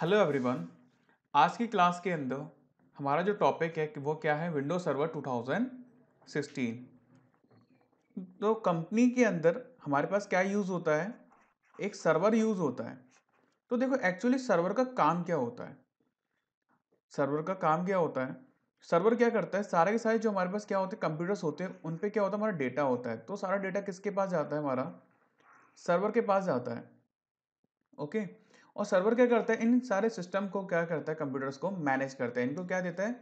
Hello everyone आज की class के अंदर हमारा जो टॉपिक है वो क्या है विंडो सर्वर 2016 तो कंपनी के अंदर हमारे पास क्या यूज़ होता है एक सर्वर यूज़ होता है तो देखो एक्चुअली सर्वर का काम क्या होता है सर्वर का काम क्या होता है सर्वर क्या करता है सारे के सारे जो हमारे पास क्या होते हैं कंप्यूटर्स होते हैं उन पर क्या होता है हमारा डेटा होता है तो सारा डेटा किसके पास जाता है हमारा सर्वर के पास जाता है ओके okay? और सर्वर क्या करता है इन सारे सिस्टम को क्या करता है कंप्यूटर्स को मैनेज करता है इनको क्या देता है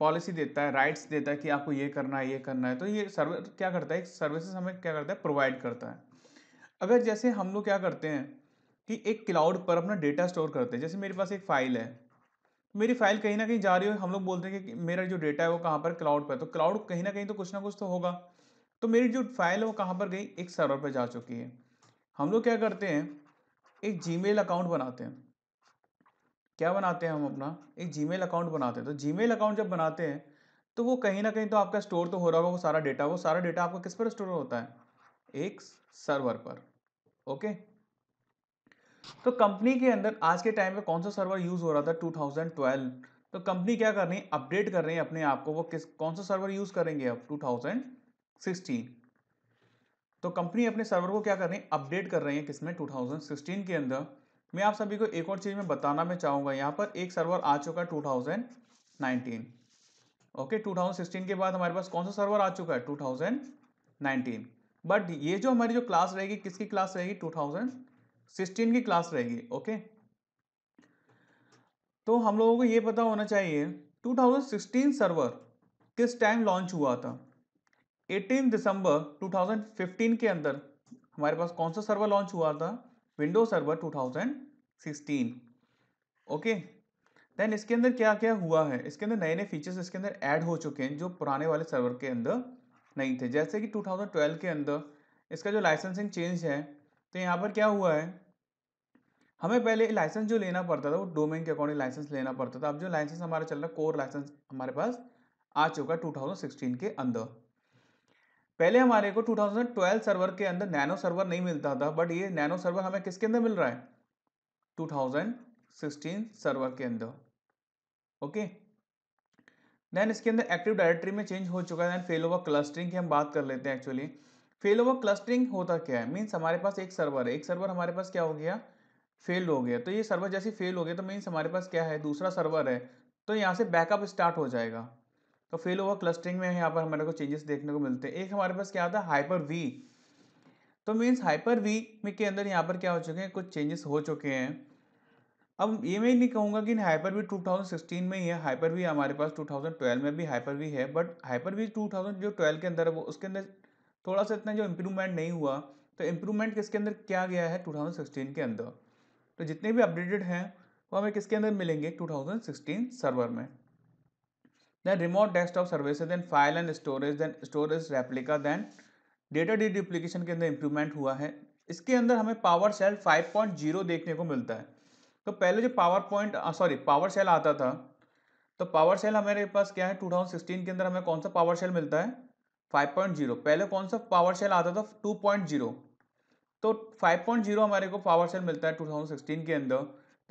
पॉलिसी देता है राइट्स देता है कि आपको ये करना है ये करना है तो ये सर्वर क्या करता है सर्विसेज हमें क्या करता है प्रोवाइड करता है अगर जैसे हम लोग क्या करते हैं कि एक क्लाउड पर अपना डेटा स्टोर करते हैं जैसे मेरे पास एक फ़ाइल है मेरी फ़ाइल कहीं ना कहीं जा रही हो हम लोग बोलते हैं कि मेरा जो डेटा है वो कहाँ पर क्लाउड पर तो क्लाउड कहीं ना कहीं तो कुछ ना कुछ तो होगा तो मेरी जो फाइल है वो कहाँ पर गई एक सर्वर पर जा चुकी है हम लोग क्या करते हैं एक जीमेल अकाउंट बनाते हैं क्या बनाते हैं हम अपना एक जीमेल अकाउंट बनाते हैं तो जीमेल अकाउंट जब बनाते हैं तो वो कहीं ना कहीं तो आपका स्टोर तो हो रहा होगा वो सारा डेटा वो सारा डेटा आपका किस पर स्टोर होता है एक सर्वर पर ओके तो कंपनी के अंदर आज के टाइम पे कौन सा सर्वर यूज हो रहा था 2012 तो कंपनी क्या कर रही है अपडेट कर रही है अपने आप को वो किस कौन सा सर्वर यूज करेंगे अब तो कंपनी अपने सर्वर को क्या कर रही है अपडेट कर रही है किसमें सिक्सटीन के अंदर मैं आप सभी को एक और चीज़ में बताना मैं चाहूँगा यहाँ पर एक सर्वर आ चुका है नाइनटीन ओके सिक्सटीन के बाद हमारे पास कौन सा सर्वर आ चुका है नाइनटीन बट ये जो हमारी जो क्लास रहेगी किसकी क्लास रहेगी 2016 की क्लास रहेगी ओके तो हम लोगों को ये पता होना चाहिए 2016 सर्वर किस टाइम लॉन्च हुआ था 18 दिसंबर 2015 के अंदर हमारे पास कौन सा सर्वर लॉन्च हुआ था विंडो सर्वर 2016 ओके देन इसके अंदर क्या क्या हुआ है इसके अंदर नए नए फीचर्स इसके अंदर ऐड हो चुके हैं जो पुराने वाले सर्वर के अंदर नहीं थे जैसे कि 2012 के अंदर इसका जो लाइसेंसिंग चेंज है तो यहाँ पर क्या हुआ है हमें पहले लाइसेंस जो लेना पड़ता था वो डोमेन के अकॉर्डिंग लाइसेंस लेना पड़ता था अब जो लाइसेंस हमारा चल रहा है कोर लाइसेंस हमारे पास आ चुका है टू के अंदर पहले हमारे को 2012 सर्वर के अंदर नैनो सर्वर नहीं मिलता था बट ये नैनो सर्वर हमें किसके अंदर मिल रहा है 2016 सर्वर के अंदर ओके देन इसके अंदर एक्टिव डायरेक्टरी में चेंज हो चुका है देन फेल ओवर क्लस्टरिंग की हम बात कर लेते हैं एक्चुअली फेल ओवर क्लस्टरिंग होता क्या है मीन्स हमारे पास एक सर्वर है एक सर्वर हमारे पास क्या हो गया फेल हो गया तो ये सर्वर जैसे फेल हो गया तो मीन्स हमारे पास क्या है दूसरा सर्वर है तो यहाँ से बैकअप स्टार्ट हो जाएगा तो फेल ओवर क्लस्टरिंग में यहाँ पर हमारे को चेंजेस देखने को मिलते हैं एक हमारे पास क्या आता है हाइपर वी तो मीन्स हाइपर वी में के अंदर यहाँ पर क्या हो चुके हैं कुछ चेंजेस हो चुके हैं अब ये मैं नहीं कहूँगा कि हाइपर वी 2016 में ही है हाइपर वी हमारे पास 2012 में भी हाइपर वी है बट हाइपर वी 2000 जो ट्वेल्व के अंदर है वो उसके अंदर थोड़ा सा इतना जो इम्प्रूवमेंट नहीं हुआ तो इम्प्रूवमेंट किसके अंदर क्या गया है 2016 के अंदर तो जितने भी अपडेटेड हैं वो हमें किसके अंदर मिलेंगे 2016 सर्वर में then remote desktop services, then file and storage, then storage replica, then data deduplication के अंदर इम्प्रूवमेंट हुआ है इसके अंदर हमें पावर सेल 5.0 देखने को मिलता है तो पहले जो power point sorry power shell आता था तो पावर सेल हमारे पास क्या है 2016 के अंदर हमें कौन सा पावर सेल मिलता है 5.0 पहले कौन सा पावर सेल आता था 2.0 तो 5.0 हमारे को पावर सेल मिलता है 2016 के अंदर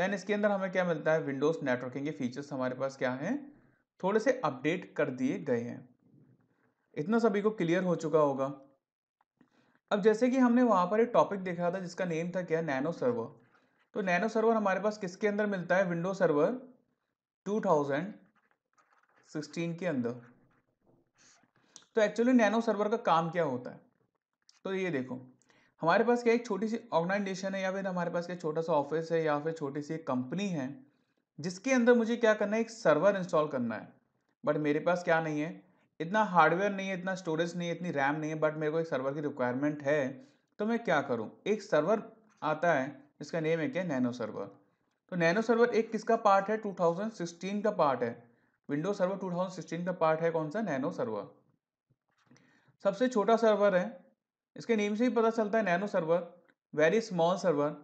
देन इसके अंदर हमें क्या मिलता है विंडोज़ नेटवर्किंग के फीचर्स हमारे पास क्या हैं थोड़े से अपडेट कर दिए गए हैं इतना सभी को क्लियर हो चुका होगा अब जैसे कि हमने वहाँ पर एक टॉपिक देखा था जिसका नेम था क्या नैनो सर्वर तो नैनो सर्वर हमारे पास किसके अंदर मिलता है विंडो सर्वर 2016 के अंदर तो एक्चुअली नैनो सर्वर का काम क्या होता है तो ये देखो हमारे पास क्या एक छोटी सी ऑर्गेनाइजेशन है या फिर हमारे पास क्या छोटा सा ऑफिस है या फिर छोटी सी कंपनी है जिसके अंदर मुझे क्या करना है एक सर्वर इंस्टॉल करना है बट मेरे पास क्या नहीं है इतना हार्डवेयर नहीं है इतना स्टोरेज नहीं है इतनी रैम नहीं है बट मेरे को एक सर्वर की रिक्वायरमेंट है तो मैं क्या करूँ एक सर्वर आता है जिसका नेम है क्या नैनो सर्वर तो नैनो सर्वर एक किसका पार्ट है 2016 का पार्ट है विंडो सर्वर 2016 का पार्ट है कौन सा नैनो सर्वर सबसे छोटा सर्वर है इसके नेम से ही पता चलता है nano server very small server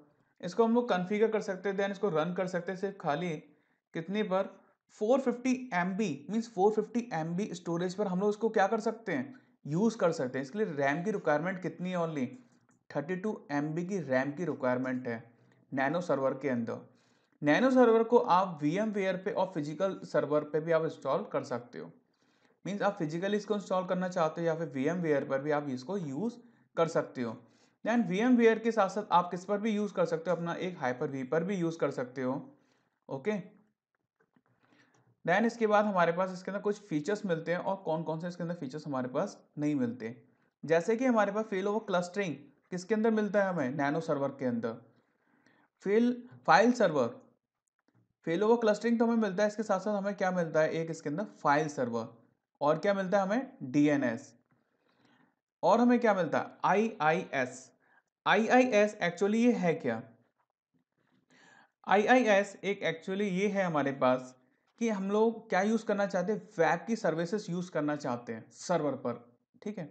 इसको हम लोग कन्फिगर कर सकते हैं देन इसको रन कर सकते हैं सिर्फ खाली कितने पर 450 fifty M B means four fifty storage पर हम लोग इसको क्या कर सकते हैं यूज़ कर सकते हैं इसके लिए रैम की रिक्वायरमेंट कितनी है ओनली 32 टू की रैम की रिक्वायरमेंट है नैनो सर्वर के अंदर नैनो सर्वर को आप वी एम वेयर पर और फिजिकल सर्वर पे भी आप इंस्टॉल कर सकते हो मीन्स आप फिजिकली इसको इंस्टॉल करना चाहते हो या फिर वी एम वेयर पर भी आप इसको यूज़ कर सकते हो दैन वी एम के साथ साथ आप किस पर भी यूज़ कर सकते हो अपना एक हाइपर वी पर भी यूज़ कर सकते हो ओके देन इसके बाद हमारे पास इसके अंदर कुछ फीचर्स मिलते हैं और कौन कौन से इसके अंदर फीचर्स हमारे पास नहीं मिलते जैसे कि हमारे पास फेल ओवर क्लस्टरिंग किसके अंदर मिलता है हमें नैनो सर्वर के अंदर fail file server fail over clustering तो हमें मिलता है इसके साथ साथ हमें क्या मिलता है एक इसके अंदर फाइल सर्वर और क्या मिलता है हमें डीएनएस और हमें क्या मिलता है I I S I I S actually ये है क्या आई आई एस एक एक्चुअली ये है हमारे पास कि हम लोग क्या यूज़ करना चाहते हैं वेब की सर्विसेज यूज़ करना चाहते हैं सर्वर पर ठीक है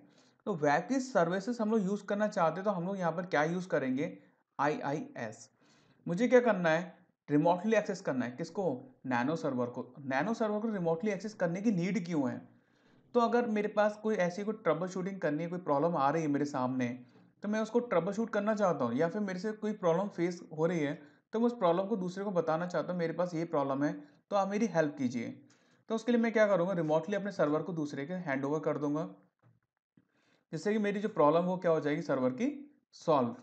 तो वैब की सर्विसेज हम लोग यूज़ करना चाहते हैं तो हम लोग यहाँ पर क्या यूज़ करेंगे आई आई एस मुझे क्या करना है रिमोटली एक्सेस करना है किसको नैनो सर्वर को नैनो सर्वर को रिमोटली एक्सेस करने की नीड क्यों है तो अगर मेरे पास कोई ऐसी कोई ट्रबल शूटिंग करनी है कोई प्रॉब्लम आ रही है मेरे सामने तो मैं उसको ट्रबल शूट करना चाहता हूँ या फिर मेरे से कोई प्रॉब्लम फेस हो रही है तो मैं उस प्रॉब्लम को दूसरे को बताना चाहता हूँ मेरे पास ये प्रॉब्लम है तो आप मेरी हेल्प कीजिए तो उसके लिए मैं क्या करूँगा रिमोटली अपने सर्वर को दूसरे के हैंड ओवर कर दूंगा जिससे कि मेरी जो प्रॉब्लम वो क्या हो जाएगी सर्वर की सॉल्व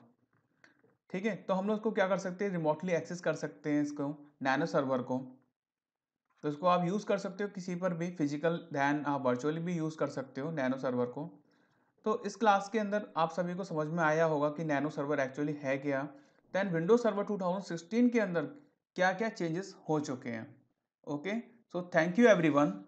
ठीक है तो हम लोग उसको क्या कर सकते हैं रिमोटली एक्सेस कर सकते हैं इसको नैनो सर्वर को तो इसको आप यूज़ कर सकते हो किसी पर भी फिजिकल धैन आप वर्चुअली भी यूज़ कर सकते हो नैनो सर्वर को तो इस क्लास के अंदर आप सभी को समझ में आया होगा कि नैनो सर्वर एक्चुअली है क्या दैन विंडो सर्वर 2016 के अंदर क्या क्या चेंजेस हो चुके हैं okay so thank you every